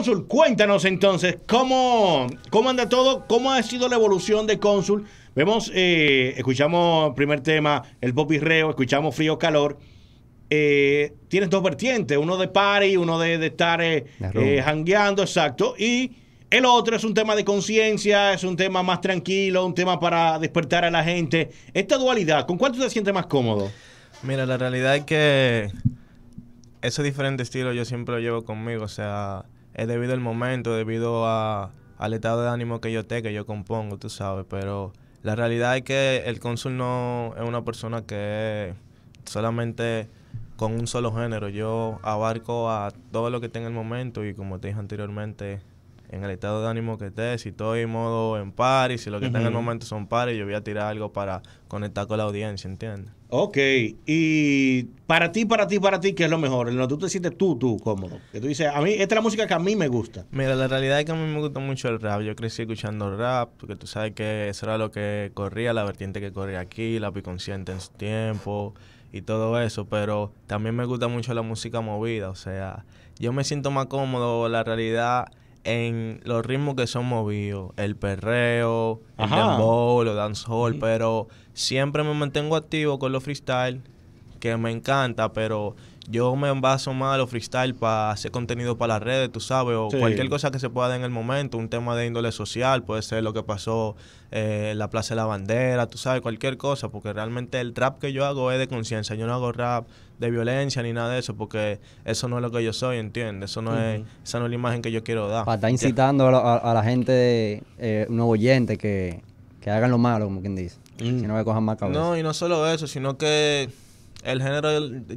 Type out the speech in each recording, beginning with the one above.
Cónsul, cuéntanos entonces cómo, cómo anda todo, cómo ha sido la evolución de Cónsul. Vemos, eh, escuchamos primer tema, el reo, escuchamos frío, calor. Eh, tienes dos vertientes, uno de party, uno de, estar eh, eh, jangueando, exacto, y el otro es un tema de conciencia, es un tema más tranquilo, un tema para despertar a la gente. Esta dualidad, ¿con cuánto te sientes más cómodo? Mira, la realidad es que esos diferentes estilos yo siempre lo llevo conmigo, o sea, es debido al momento, debido a, al estado de ánimo que yo tengo, que yo compongo, tú sabes, pero la realidad es que el cónsul no es una persona que solamente con un solo género, yo abarco a todo lo que tenga el momento y como te dije anteriormente, en el estado de ánimo que esté, si estoy en modo en party, si lo que están en el momento son party, yo voy a tirar algo para conectar con la audiencia, ¿entiendes? Ok, y para ti, para ti, para ti, ¿qué es lo mejor? En lo que tú te sientes tú, tú cómodo. Que tú dices, a mí, esta es la música que a mí me gusta. Mira, la realidad es que a mí me gusta mucho el rap. Yo crecí escuchando rap, porque tú sabes que eso era lo que corría, la vertiente que corría aquí, la piconsciente en su tiempo y todo eso, pero también me gusta mucho la música movida, o sea, yo me siento más cómodo, la realidad en los ritmos que son movidos, el perreo, el dembow, los dancehall, pero siempre me mantengo activo con los freestyle que me encanta, pero yo me envaso más a los freestyle para hacer contenido para las redes, tú sabes, o cualquier cosa que se pueda dar en el momento, un tema de índole social, puede ser lo que pasó en eh, la Plaza de la Bandera, tú sabes, cualquier cosa, porque realmente el rap que yo hago es de conciencia, yo no hago rap de violencia ni nada de eso, porque eso no es lo que yo soy, ¿entiendes? Eso no es, esa no es la imagen que yo quiero dar. Para estar incitando a, la, gente, eh, un nuevo oyente, que, que hagan lo malo, como quien dice, mm. si no me cojan más cabeza. No, y no solo eso, sino que el género,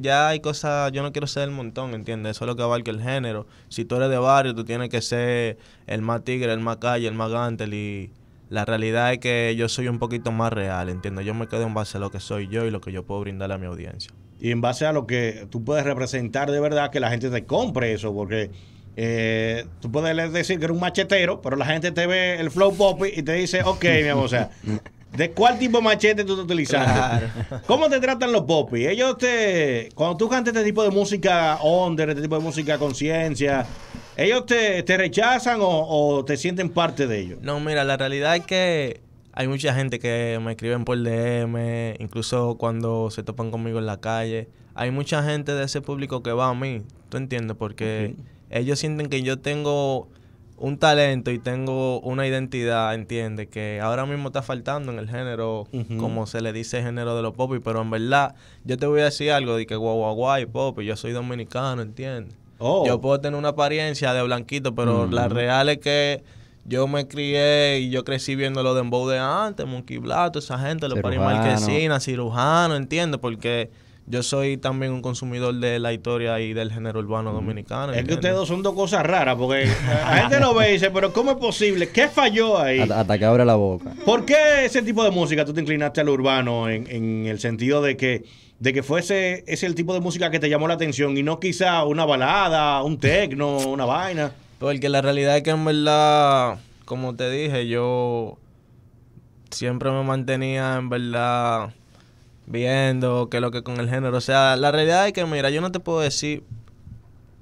ya hay cosas, yo no quiero ser el montón, ¿entiendes? Eso es lo que abarca el género. Si tú eres de barrio, tú tienes que ser el más tigre, el más calle, el más gantel y la realidad es que yo soy un poquito más real, ¿entiendes? Yo me quedo en base a lo que soy yo y lo que yo puedo brindar a mi audiencia. Y en base a lo que tú puedes representar de verdad, que la gente te compre eso, porque... Eh, tú puedes decir que eres un machetero, pero la gente te ve el flow pop y te dice, ok, mi amor, o sea, ¿De cuál tipo de machete tú te utilizas? ¿Cómo te tratan los popis? Ellos te. Cuando tú cantas este tipo de música under, este tipo de música conciencia, ¿ellos te, te rechazan o, te sienten parte de ellos? No, mira, la realidad es que hay mucha gente que me escriben por DM, incluso cuando se topan conmigo en la calle. Hay mucha gente de ese público que va a mí, ¿tú entiendes? Porque ellos sienten que yo tengo un talento y tengo una identidad, entiende, que ahora mismo está faltando en el género, como se le dice género de los popis, pero en verdad, yo te voy a decir algo de que guau guau guay yo soy dominicano, entiende. Oh. Yo puedo tener una apariencia de blanquito, pero la real es que yo me crié y yo crecí viendo lo de de antes, Monkey Blato, esa gente, los Paris marquesinas, cirujano, entiende, porque yo soy también un consumidor de la historia y del género urbano dominicano. Es que ustedes dos son dos cosas raras, porque la gente lo ve y dice, pero ¿cómo es posible? ¿Qué falló ahí? Hasta, que abra la boca. ¿Por qué ese tipo de música tú te inclinaste al urbano en, en el sentido de que de que fuese ese el tipo de música que te llamó la atención y no quizá una balada, un tecno, una vaina? Porque la realidad es que en verdad, como te dije, yo siempre me mantenía en verdad viendo que lo que con el género. O sea, la realidad es que, mira, yo no te puedo decir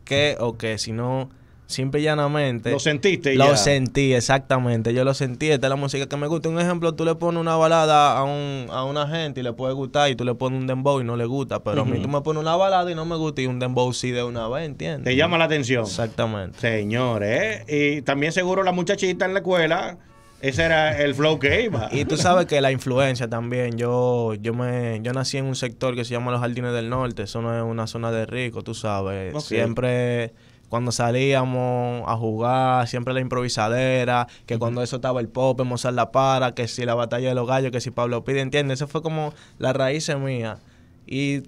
qué o qué, sino simple y llanamente. Lo sentiste, Lo sentí, exactamente. Yo lo sentí. Esta es la música que me gusta. Un ejemplo, tú le pones una balada a, un, a una gente y le puede gustar, y tú le pones un dembow y no le gusta. Pero a mí tú me pones una balada y no me gusta, y un dembow sí de una vez, ¿entiendes? Te llama la atención. Exactamente. Señores, y también seguro la muchachita en la escuela ese era el flow que iba. Y tú sabes que la influencia también. Yo yo me yo nací en un sector que se llama los Jardines del Norte. Eso no es una zona de rico, tú sabes. Siempre cuando salíamos a jugar, siempre la improvisadera, que cuando eso estaba el pop, Mozart La Para, que si la batalla de los gallos, que si Pablo Pide, ¿entiendes? Eso fue como la raíz mía. Y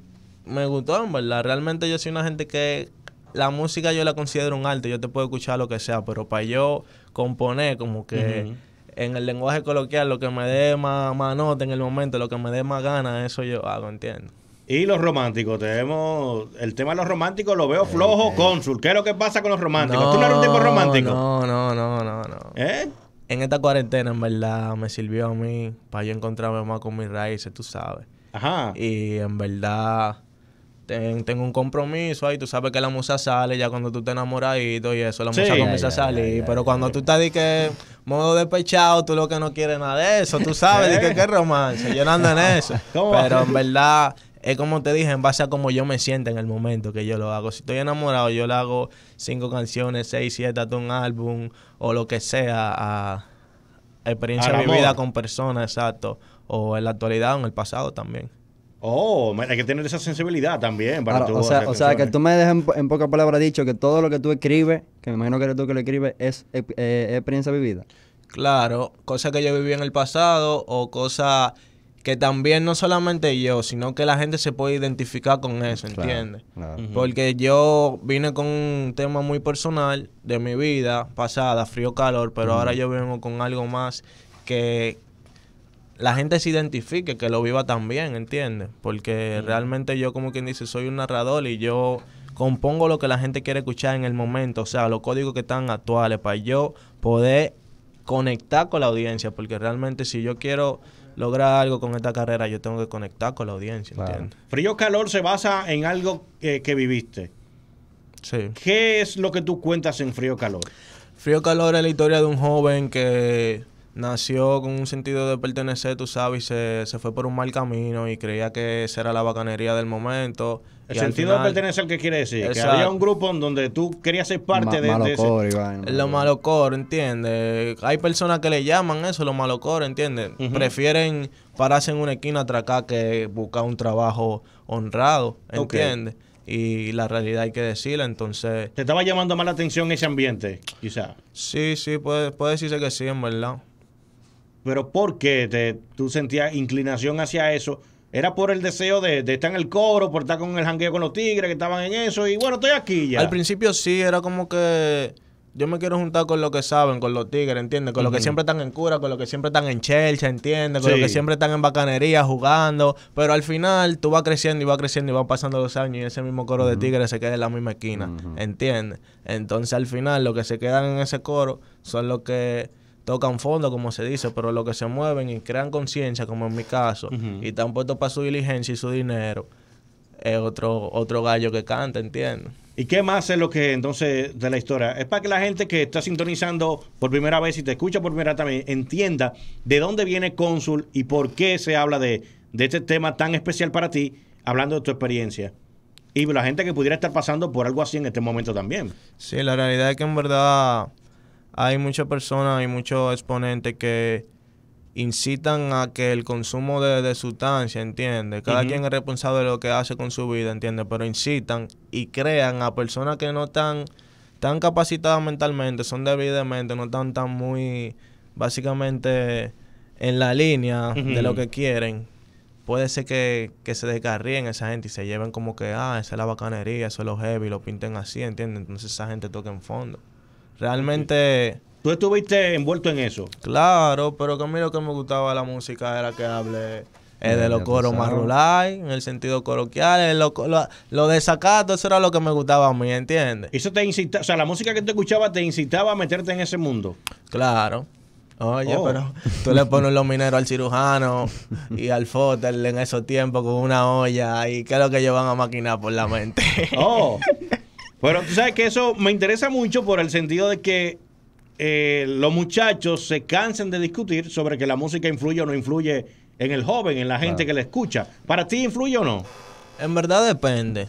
me gustó, en verdad. Realmente yo soy una gente que la música yo la considero un arte, yo te puedo escuchar lo que sea, pero para yo componer como que en el lenguaje coloquial, lo que me dé más, más nota en el momento, lo que me dé más ganas, eso yo hago, entiendo. Y los románticos, tenemos. El tema de los románticos lo veo flojo, cónsul. ¿Qué es lo que pasa con los románticos? ¿Tú no eres un tipo romántico? No, no, no, no, no. ¿Eh? En esta cuarentena, en verdad, me sirvió a mí para yo encontrarme más con mis raíces, tú sabes. Ajá. Y en verdad, tengo un compromiso ahí. Tú sabes que la musa sale ya cuando tú te enamoradito y eso. La musa comienza a salir. pero cuando tú estás de que modo despechado, tú lo que no quieres nada de eso, tú sabes, de que qué romance, yo no ando en eso. Pero en verdad, es como te dije, en base a cómo yo me siento en el momento que yo lo hago. Si estoy enamorado, yo le hago cinco canciones, seis, siete, hasta un álbum o lo que sea a experiencia vida con personas, exacto. O en la actualidad o en el pasado también. Oh, hay que tener esa sensibilidad también para tu tú O sea, que tú me dejes en, pocas palabras dicho que todo lo que tú escribes, que me imagino que eres tú que lo escribes, es experiencia vivida. Claro, cosas que yo viví en el pasado o cosas que también no solamente yo, sino que la gente se puede identificar con eso, ¿entiendes? Porque yo vine con un tema muy personal de mi vida pasada, frío-calor, pero ahora yo vengo con algo más que la gente se identifique, que lo viva también, ¿entiendes? Porque realmente yo, como quien dice, soy un narrador y yo compongo lo que la gente quiere escuchar en el momento, o sea, los códigos que están actuales, para yo poder conectar con la audiencia, porque realmente si yo quiero lograr algo con esta carrera, yo tengo que conectar con la audiencia, ¿entiendes? Frío Calor se basa en algo que viviste. Sí. ¿Qué es lo que tú cuentas en Frío Calor? Frío Calor es la historia de un joven que nació con un sentido de pertenecer, tú sabes, y se, fue por un mal camino y creía que esa era la bacanería del momento. El sentido de pertenecer, ¿qué quiere decir? Que había un grupo en donde tú querías ser parte de, ese... Lo malocor, ¿entiendes? Hay personas que le llaman eso, lo malocor, ¿entiendes? Prefieren pararse en una esquina tracar que buscar un trabajo honrado, ¿entiendes? y la realidad hay que decirla, entonces... ¿Te estaba llamando más la atención ese ambiente, quizás. Sí, sí, puede, puede decirse que sí, en verdad pero ¿por qué te, tú sentías inclinación hacia eso? Era por el deseo de, estar en el coro, por estar con el jangueo con los tigres que estaban en eso. Y bueno, estoy aquí ya. Al principio sí, era como que yo me quiero juntar con lo que saben, con los tigres, ¿entiendes? Con lo que siempre están en cura, con lo que siempre están en chelcha, ¿entiendes? Con lo que siempre están en bacanería jugando. Pero al final tú vas creciendo y vas creciendo y vas pasando los años y ese mismo coro de tigres se queda en la misma esquina, ¿entiendes? Entonces al final los que se quedan en ese coro son los que tocan fondo, como se dice, pero los que se mueven y crean conciencia, como en mi caso, y están puestos para su diligencia y su dinero, es otro, otro gallo que canta, entiendo. ¿Y qué más es lo que entonces de la historia? Es para que la gente que está sintonizando por primera vez y te escucha por primera vez también entienda de dónde viene Cónsul y por qué se habla de, de este tema tan especial para ti, hablando de tu experiencia y la gente que pudiera estar pasando por algo así en este momento también. Sí, la realidad es que en verdad hay muchas personas, hay muchos exponentes que incitan a que el consumo de, sustancia, ¿entiendes? Cada quien es responsable de lo que hace con su vida, ¿entiendes? Pero incitan y crean a personas que no están tan capacitadas mentalmente, son debidamente, no están tan muy, básicamente, en la línea de lo que quieren. Puede ser que, que se descarríen esa gente y se lleven como que, ah, esa es la bacanería, eso es lo heavy, lo pinten así, ¿entiendes? Entonces esa gente toca en fondo. Realmente... ¿Tú estuviste envuelto en eso? Claro, pero que a mí lo que me gustaba de la música era que hable de los coros más en el sentido coloquial, lo, lo, lo, de sacato, eso era lo que me gustaba a mí, ¿entiendes? Eso te incita, o sea, la música que te escuchaba te incitaba a meterte en ese mundo. Claro. Oye, oh. pero tú le pones los mineros al cirujano y al fóter en esos tiempos con una olla y qué es lo que ellos van a maquinar por la mente. Oh, Bueno, tú sabes que eso me interesa mucho por el sentido de que eh, los muchachos se cansen de discutir sobre que la música influye o no influye en el joven, en la gente que la escucha. ¿Para ti influye o no? En verdad depende.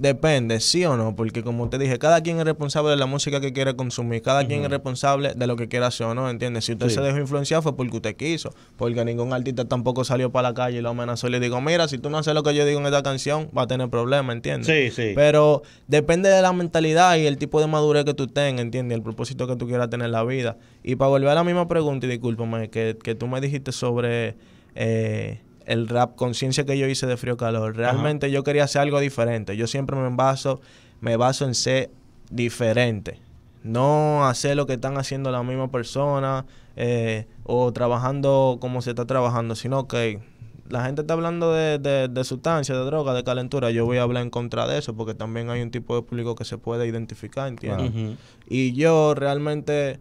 Depende, sí o no, porque como te dije, cada quien es responsable de la música que quiere consumir, cada quien es responsable de lo que quiera hacer o no, ¿entiendes? Si usted se dejó influenciar fue porque usted quiso, porque ningún artista tampoco salió para la calle y lo amenazó y le digo, mira, si tú no haces lo que yo digo en esta canción, va a tener problemas, ¿entiendes? Sí, sí. Pero depende de la mentalidad y el tipo de madurez que tú tengas, ¿entiendes? El propósito que tú quieras tener en la vida. Y para volver a la misma pregunta, y discúlpame, que, que tú me dijiste sobre... Eh, el rap conciencia que yo hice de frío calor. Realmente yo quería hacer algo diferente. Yo siempre me baso, me baso en ser diferente. No hacer lo que están haciendo la misma persona eh, o trabajando como se está trabajando, sino que la gente está hablando de, sustancias, de drogas, de calentura. Yo voy a hablar en contra de eso porque también hay un tipo de público que se puede identificar, ¿entiendes? Y yo realmente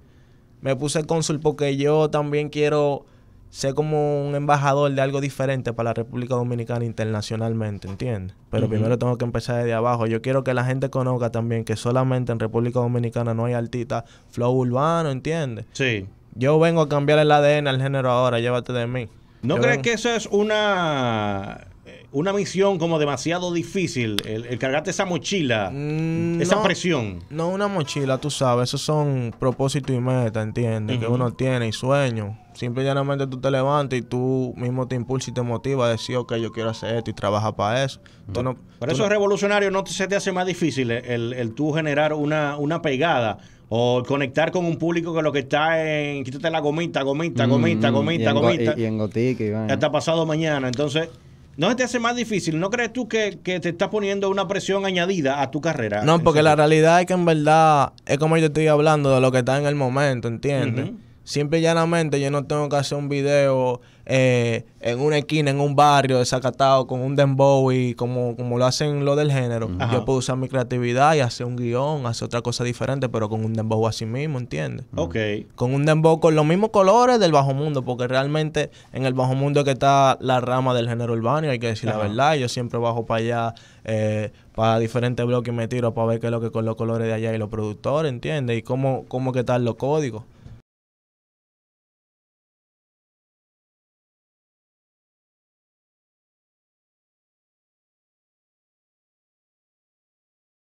me puse cónsul porque yo también quiero sé como un embajador de algo diferente para la República Dominicana internacionalmente, ¿entiendes? Pero primero tengo que empezar desde abajo. Yo quiero que la gente conozca también que solamente en República Dominicana no hay artista flow urbano, ¿entiendes? Sí. Yo vengo a cambiar el ADN al género ahora, llévate de mí. ¿No crees que eso es una una misión como demasiado difícil, el, cargarte esa mochila, mm, esa presión. No una mochila, tú sabes, esos son propósitos y metas, ¿entiendes? Que uno tiene y sueños Simple y llanamente tú te levantas y tú mismo te impulsas y te motiva a decir, ok, yo quiero hacer esto y trabaja para eso. Por eso, es revolucionario, ¿no se te hace más difícil el, el, tú generar una, una pegada o conectar con un público que lo que está en quítate la gomita, gomita, gomita, mm, gomita, gomita. Y, en gotique, Hasta pasado mañana. Entonces, ¿no se te hace más difícil? ¿No crees tú que, te estás poniendo una presión añadida a tu carrera? No, porque la realidad es que en verdad es como yo estoy hablando de lo que está en el momento, ¿entiendes? Siempre y llanamente yo no tengo que hacer un video eh, en una esquina, en un barrio desacatado con un dembow y como, como lo hacen lo del género. Yo puedo usar mi creatividad y hacer un guión, hacer otra cosa diferente, pero con un dembow así mismo, ¿entiendes? Ok. Con un dembow con los mismos colores del bajo mundo, porque realmente en el bajo mundo es que está la rama del género urbano hay que decir la verdad. Yo siempre bajo para allá. Eh, para diferentes bloques y me tiro para ver qué es lo que con los colores de allá y los productores, ¿entiendes? Y cómo, cómo que están los códigos.